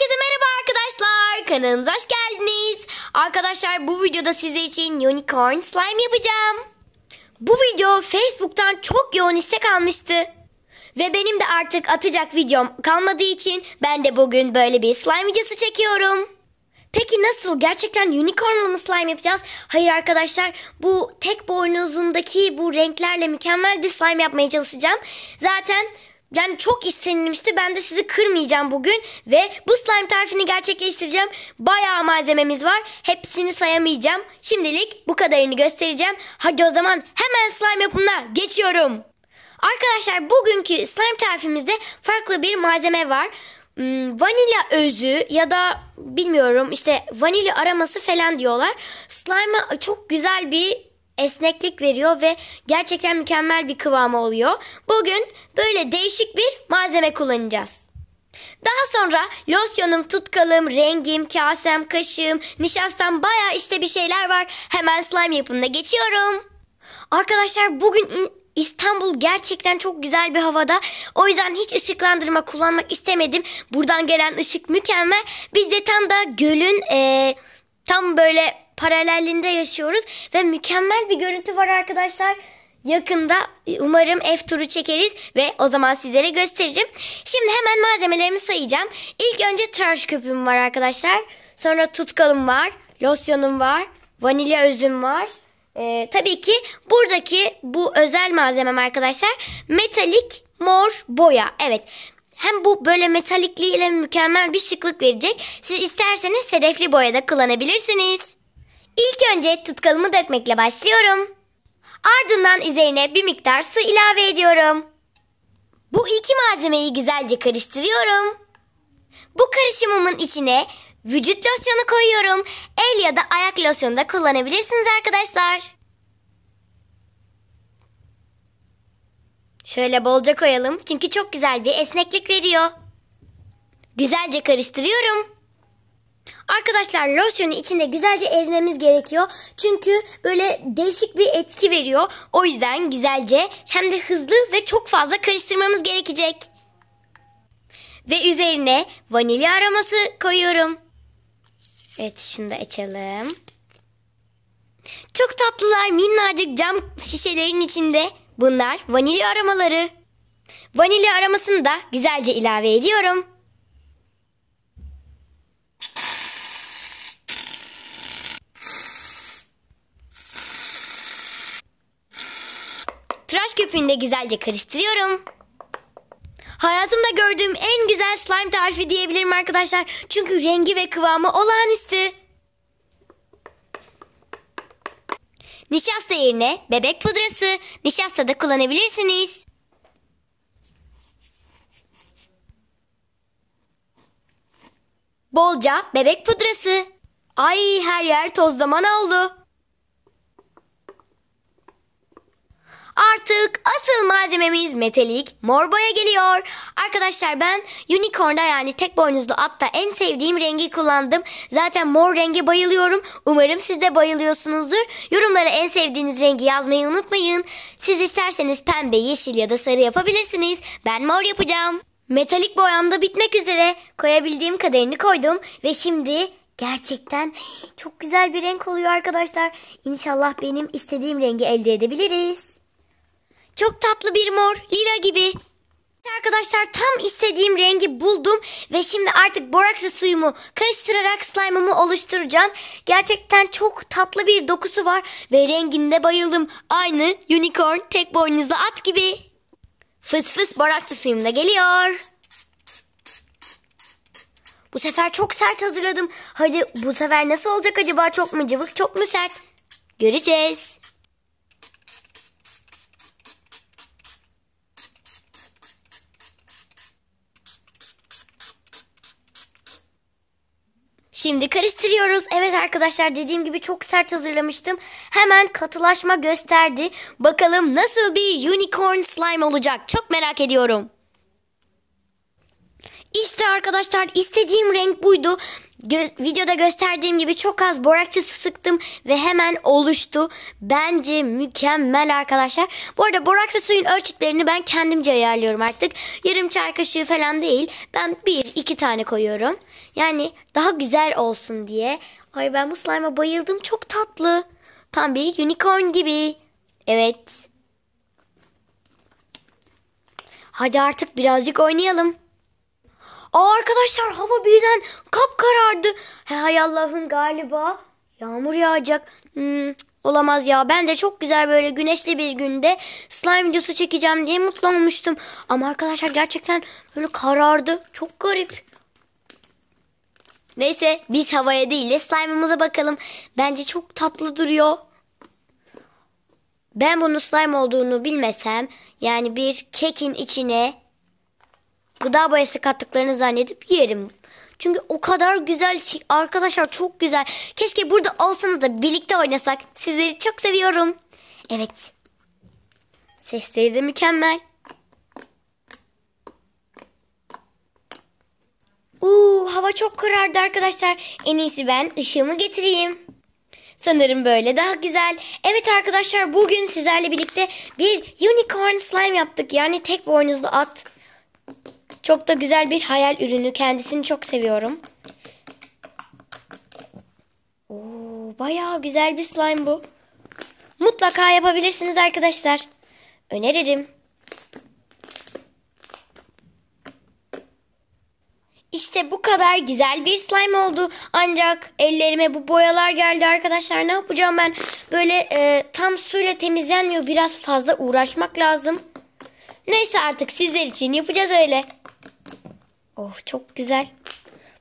Herkese merhaba arkadaşlar. Kanalımıza hoş geldiniz. Arkadaşlar bu videoda size için unicorn slime yapacağım. Bu video Facebook'tan çok yoğun istek almıştı. Ve benim de artık atacak videom kalmadığı için ben de bugün böyle bir slime videosu çekiyorum. Peki nasıl? Gerçekten unicornlu mu slime yapacağız? Hayır arkadaşlar bu tek boynuzundaki bu renklerle mükemmel bir slime yapmaya çalışacağım. Zaten yani çok istenilmişti. Ben de sizi kırmayacağım bugün ve bu slime tarifini gerçekleştireceğim. Bayağı malzememiz var. Hepsini sayamayacağım. Şimdilik bu kadarını göstereceğim. Hadi o zaman hemen slime yapımına geçiyorum. Arkadaşlar bugünkü slime tarifimizde farklı bir malzeme var. Hmm, vanilya özü ya da bilmiyorum işte vanilya araması falan diyorlar. Slime'a çok güzel bir esneklik veriyor ve gerçekten mükemmel bir kıvamı oluyor. Bugün böyle değişik bir malzeme kullanacağız. Daha sonra losyonum, tutkalım, rengim, kasem, kaşığım, nişastam baya işte bir şeyler var. Hemen slime yapımına geçiyorum. Arkadaşlar bugün İstanbul gerçekten çok güzel bir havada. O yüzden hiç ışıklandırma kullanmak istemedim. Buradan gelen ışık mükemmel. Biz de tam da gölün e, tam böyle paralelinde yaşıyoruz ve mükemmel bir görüntü var arkadaşlar. Yakında e, umarım ev turu çekeriz ve o zaman sizlere gösteririm. Şimdi hemen malzemelerimi sayacağım. İlk önce tıraş köpüğüm var arkadaşlar. Sonra tutkalım var, losyonum var, vanilya özüm var. Ee, tabii ki buradaki bu özel malzemem arkadaşlar metalik mor boya. Evet hem bu böyle metalikliğiyle mükemmel bir şıklık verecek. Siz isterseniz sedefli boya da kullanabilirsiniz. İlk önce tutkalımı dökmekle başlıyorum. Ardından üzerine bir miktar su ilave ediyorum. Bu iki malzemeyi güzelce karıştırıyorum. Bu karışımımın içine vücut losyonu koyuyorum. El ya da ayak losyonu da kullanabilirsiniz arkadaşlar. Şöyle bolca koyalım çünkü çok güzel bir esneklik veriyor. Güzelce karıştırıyorum. Arkadaşlar losyonu içinde güzelce ezmemiz gerekiyor. Çünkü böyle değişik bir etki veriyor. O yüzden güzelce hem de hızlı ve çok fazla karıştırmamız gerekecek. Ve üzerine vanilya aroması koyuyorum. Evet şunu da açalım. Çok tatlılar minnacık cam şişelerin içinde. Bunlar vanilya aromaları. Vanilya aromasını da güzelce ilave ediyorum. Tıraş köpüğünü de güzelce karıştırıyorum. Hayatımda gördüğüm en güzel slime tarifi diyebilirim arkadaşlar. Çünkü rengi ve kıvamı olağanüstü. Nişasta yerine bebek pudrası, nişasta da kullanabilirsiniz. Bolca bebek pudrası. Ay her yer toz duman oldu. Artık asıl malzememiz metalik mor boya geliyor. Arkadaşlar ben unicorn'da yani tek boynuzlu atta en sevdiğim rengi kullandım. Zaten mor renge bayılıyorum. Umarım siz de bayılıyorsunuzdur. Yorumlara en sevdiğiniz rengi yazmayı unutmayın. Siz isterseniz pembe, yeşil ya da sarı yapabilirsiniz. Ben mor yapacağım. Metalik boyam da bitmek üzere. Koyabildiğim kadarını koydum ve şimdi gerçekten çok güzel bir renk oluyor arkadaşlar. İnşallah benim istediğim rengi elde edebiliriz. Çok tatlı bir mor, lila gibi. Arkadaşlar tam istediğim rengi buldum ve şimdi artık boraksı suyumu karıştırarak slime'ımı oluşturacağım. Gerçekten çok tatlı bir dokusu var ve renginde bayıldım. Aynı unicorn tek boynuzlu at gibi. Fıs fıs boraksı suyum da geliyor. Bu sefer çok sert hazırladım. Hadi bu sefer nasıl olacak acaba? Çok mu cıvık, çok mu sert? Göreceğiz. Şimdi karıştırıyoruz. Evet arkadaşlar dediğim gibi çok sert hazırlamıştım. Hemen katılaşma gösterdi. Bakalım nasıl bir unicorn slime olacak. Çok merak ediyorum. İşte arkadaşlar istediğim renk buydu. Gö- videoda gösterdiğim gibi çok az boraksız sıktım ve hemen oluştu. Bence mükemmel arkadaşlar. Bu arada boraksız suyun ölçütlerini ben kendimce ayarlıyorum artık. Yarım çay kaşığı falan değil. Ben bir iki tane koyuyorum. Yani daha güzel olsun diye. Ay ben bu slime'a bayıldım. Çok tatlı. Tam bir unicorn gibi. Evet. Hadi artık birazcık oynayalım. Aa arkadaşlar hava birden kap karardı. Hay Allah'ım galiba yağmur yağacak. Hmm, olamaz ya. Ben de çok güzel böyle güneşli bir günde slime videosu çekeceğim diye mutlu olmuştum. Ama arkadaşlar gerçekten böyle karardı. Çok garip. Neyse biz havaya değil de slime'ımıza bakalım. Bence çok tatlı duruyor. Ben bunun slime olduğunu bilmesem yani bir kekin içine gıda boyası kattıklarını zannedip yerim. Çünkü o kadar güzel şey. Arkadaşlar çok güzel. Keşke burada olsanız da birlikte oynasak. Sizleri çok seviyorum. Evet. Sesleri de mükemmel. Uuu hava çok karardı arkadaşlar. En iyisi ben ışığımı getireyim. Sanırım böyle daha güzel. Evet arkadaşlar bugün sizlerle birlikte bir unicorn slime yaptık. Yani tek boynuzlu at. Çok da güzel bir hayal ürünü. Kendisini çok seviyorum. Oo, bayağı güzel bir slime bu. Mutlaka yapabilirsiniz arkadaşlar. Öneririm. İşte bu kadar güzel bir slime oldu. Ancak ellerime bu boyalar geldi arkadaşlar. Ne yapacağım ben? Böyle e, tam suyla temizlenmiyor. Biraz fazla uğraşmak lazım. Neyse artık sizler için yapacağız öyle. Oh çok güzel.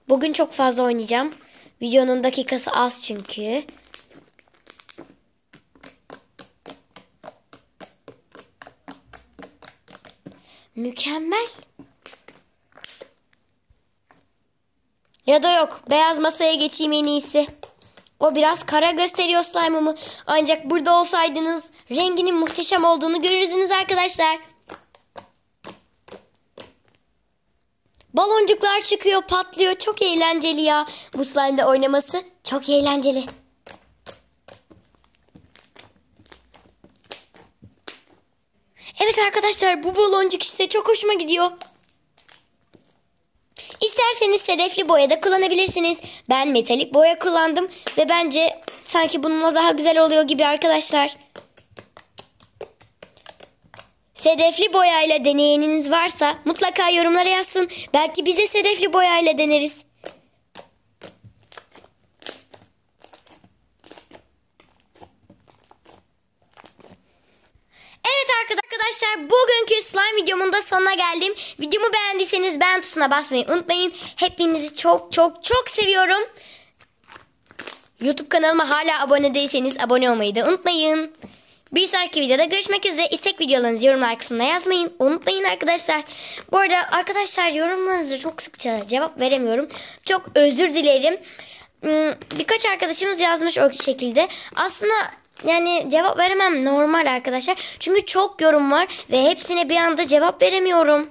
Bugün çok fazla oynayacağım. Videonun dakikası az çünkü. Mükemmel. Ya da yok. Beyaz masaya geçeyim en iyisi. O biraz kara gösteriyor slime'ımı. Ancak burada olsaydınız renginin muhteşem olduğunu görürdünüz arkadaşlar. Baloncuklar çıkıyor, patlıyor. Çok eğlenceli ya. Bu slime'da oynaması çok eğlenceli. Evet arkadaşlar bu baloncuk işte çok hoşuma gidiyor. İsterseniz sedefli boya da kullanabilirsiniz. Ben metalik boya kullandım ve bence sanki bununla daha güzel oluyor gibi arkadaşlar. Sedefli boyayla deneyeniniz varsa mutlaka yorumlara yazsın. Belki bize sedefli boyayla deneriz. Evet arkadaşlar bugünkü slime videomun da sonuna geldim. Videomu beğendiyseniz beğen tuşuna basmayı unutmayın. Hepinizi çok çok çok seviyorum. Youtube kanalıma hala abone değilseniz abone olmayı da unutmayın. Bir sonraki videoda görüşmek üzere. İstek videolarınızı yorumlar kısmına yazmayın. Unutmayın arkadaşlar. Bu arada arkadaşlar yorumlarınızı çok sıkça cevap veremiyorum. Çok özür dilerim. Hmm, birkaç arkadaşımız yazmış o şekilde. Aslında yani cevap veremem normal arkadaşlar. Çünkü çok yorum var ve hepsine bir anda cevap veremiyorum.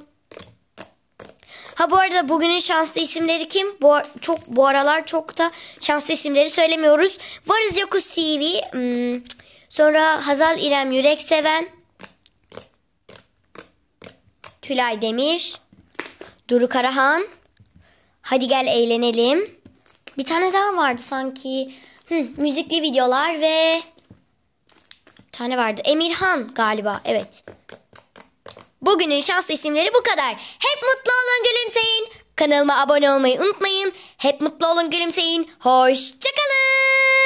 Ha bu arada bugünün şanslı isimleri kim? Bu çok bu aralar çok da şanslı isimleri söylemiyoruz. Varız Yokuz TV. Hmm. Sonra Hazal İrem Yürekseven, Tülay Demir, Duru Karahan, Hadi Gel Eğlenelim. Bir tane daha vardı sanki. Hı, müzikli videolar ve tane vardı. Emirhan galiba. Evet. Bugünün şans isimleri bu kadar. Hep mutlu olun gülümseyin. Kanalıma abone olmayı unutmayın. Hep mutlu olun gülümseyin. Hoşçakalın.